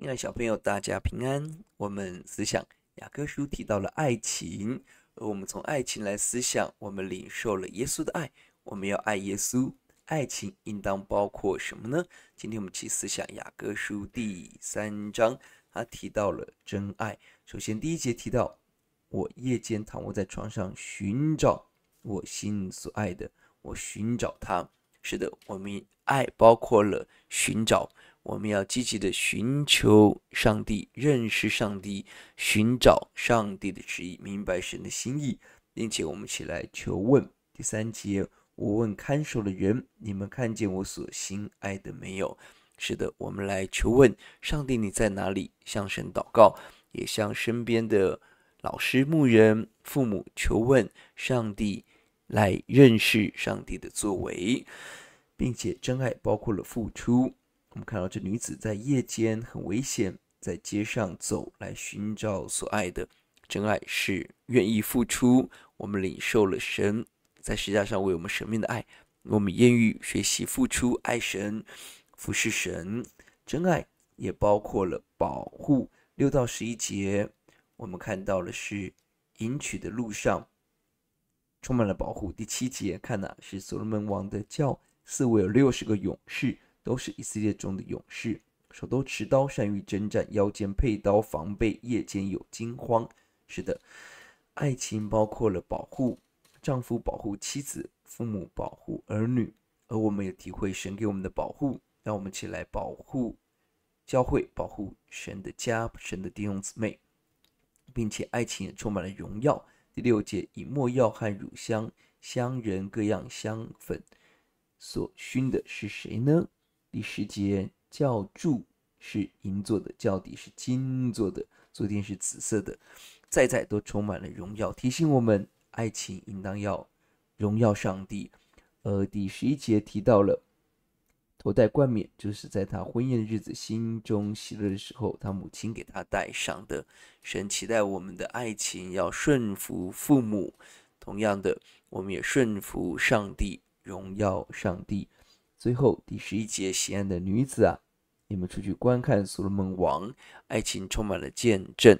亲爱小朋友，大家平安。我们思想雅各书提到了爱情，我们从爱情来思想，我们领受了耶稣的爱，我们要爱耶稣。爱情应当包括什么呢？今天我们去思想雅各书第三章，它提到了真爱。首先第一节提到，我夜间躺卧在床上寻找我心所爱的，我寻找他。是的，我们爱包括了寻找，我们要积极的寻求上帝，认识上帝，寻找上帝的旨意，明白神的心意，并且我们起来求问。第三节，我问看守的人：“你们看见我所心爱的没有？”是的，我们来求问上帝，你在哪里？向神祷告，也向身边的老师、牧人、父母求问上帝。来认识上帝的作为，并且真爱包括了付出。我们看到这女子在夜间很危险，在街上走来寻找所爱的。真爱是愿意付出。我们领受了神在世界上为我们神命的爱，我们愿意学习付出爱神、服侍神。真爱也包括了保护。六到十一节，我们看到的是迎娶的路上。充满了保护。第七节看呐，是所罗门王的教，四位有六十个勇士，都是以色列中的勇士，手都持刀，善于征战，腰间佩刀，防备夜间有惊慌。是的，爱情包括了保护，丈夫保护妻子，父母保护儿女，而我们也体会神给我们的保护，让我们一起来保护教会，保护神的家，神的弟兄姊妹，并且爱情也充满了荣耀。第六节以墨药和乳香、香人各样香粉所熏的是谁呢？第十节教柱是银做的，教底是金做的，坐垫是紫色的，在在都充满了荣耀，提醒我们爱情应当要荣耀上帝。呃，第十一节提到了。头戴冠冕，就是在他婚宴的日子，心中喜乐的时候，他母亲给他戴上的。神期待我们的爱情要顺服父母，同样的，我们也顺服上帝，荣耀上帝。最后第十一节，喜爱的女子啊，你们出去观看所罗门王，爱情充满了见证。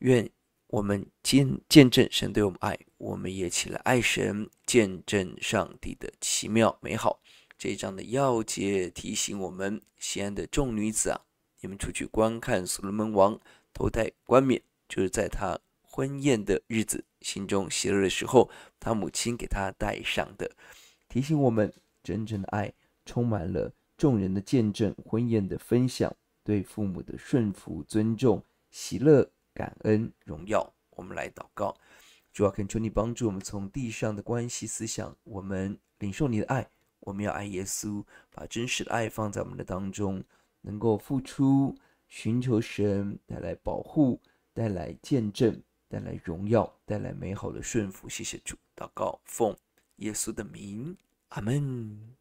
愿我们见见证神对我们爱，我们也起来爱神，见证上帝的奇妙美好。这一章的要节提醒我们，西安的众女子啊，你们出去观看所罗门王头戴冠冕，就是在他婚宴的日子，心中喜乐的时候，他母亲给他戴上的。提醒我们，真正的爱充满了众人的见证、婚宴的分享、对父母的顺服、尊重、喜乐、感恩、荣耀。我们来祷告，主啊，恳求你帮助我们从地上的关系思想，我们领受你的爱。我们要爱耶稣，把真实的爱放在我们的当中，能够付出，寻求神带来保护，带来见证，带来荣耀，带来美好的顺服。谢谢主，祷告奉耶稣的名，阿门。